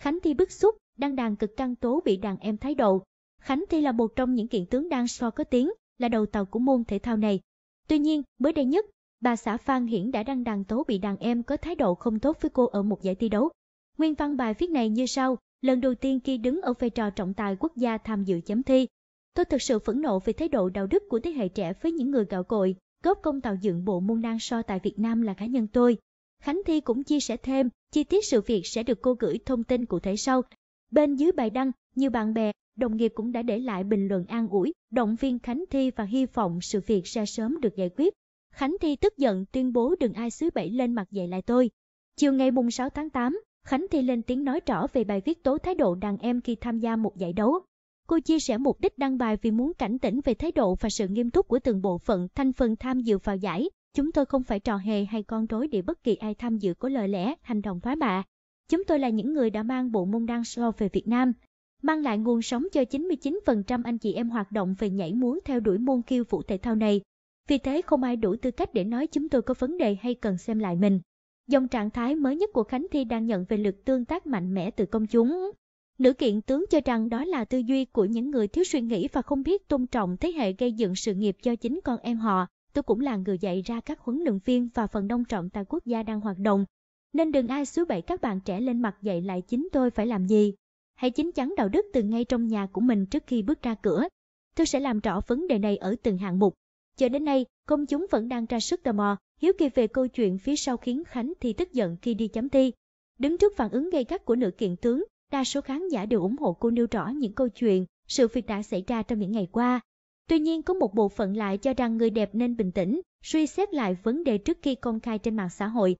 Khánh Thi bức xúc, đăng đàn cực căng tố bị đàn em thái độ. Khánh Thi là một trong những kiện tướng đang so có tiếng, là đầu tàu của môn thể thao này. Tuy nhiên, mới đây nhất, bà xã Phan Hiển đã đăng đàn tố bị đàn em có thái độ không tốt với cô ở một giải thi đấu. Nguyên văn bài viết này như sau, lần đầu tiên khi đứng ở vai trò trọng tài quốc gia tham dự chấm thi. Tôi thực sự phẫn nộ về thái độ đạo đức của thế hệ trẻ với những người gạo cội, góp công tạo dựng bộ môn đang so tại Việt Nam là cá nhân tôi, Khánh Thi cũng chia sẻ thêm, chi tiết sự việc sẽ được cô gửi thông tin cụ thể sau. Bên dưới bài đăng, nhiều bạn bè, đồng nghiệp cũng đã để lại bình luận an ủi, động viên Khánh Thi và hy vọng sự việc sẽ sớm được giải quyết. Khánh Thi tức giận tuyên bố đừng ai xứ bẫy lên mặt dạy lại tôi. Chiều ngày 6 tháng 8, Khánh Thi lên tiếng nói rõ về bài viết tố thái độ đàn em khi tham gia một giải đấu. Cô chia sẻ mục đích đăng bài vì muốn cảnh tỉnh về thái độ và sự nghiêm túc của từng bộ phận thành phần tham dự vào giải, Chúng tôi không phải trò hề hay con rối để bất kỳ ai tham dự có lời lẽ, hành động phá bạ. Chúng tôi là những người đã mang bộ môn đăng show về Việt Nam, mang lại nguồn sống cho 99% anh chị em hoạt động về nhảy múa theo đuổi môn khiêu vũ thể thao này. Vì thế không ai đủ tư cách để nói chúng tôi có vấn đề hay cần xem lại mình. Dòng trạng thái mới nhất của Khánh Thi đang nhận về lực tương tác mạnh mẽ từ công chúng. Nữ kiện tướng cho rằng đó là tư duy của những người thiếu suy nghĩ và không biết tôn trọng thế hệ gây dựng sự nghiệp cho chính con em họ tôi cũng là người dạy ra các huấn luyện viên và phần đông trọng tài quốc gia đang hoạt động. Nên đừng ai xúi bậy các bạn trẻ lên mặt dạy lại chính tôi phải làm gì. Hãy chính chắn đạo đức từ ngay trong nhà của mình trước khi bước ra cửa. Tôi sẽ làm rõ vấn đề này ở từng hạng mục. Cho đến nay, công chúng vẫn đang ra sức tò mò, hiếu kỳ về câu chuyện phía sau khiến Khánh Thi tức giận khi đi chấm thi. Đứng trước phản ứng gây gắt của nữ kiện tướng, đa số khán giả đều ủng hộ cô nêu rõ những câu chuyện, sự việc đã xảy ra trong những ngày qua, Tuy nhiên có một bộ phận lại cho rằng người đẹp nên bình tĩnh, suy xét lại vấn đề trước khi công khai trên mạng xã hội,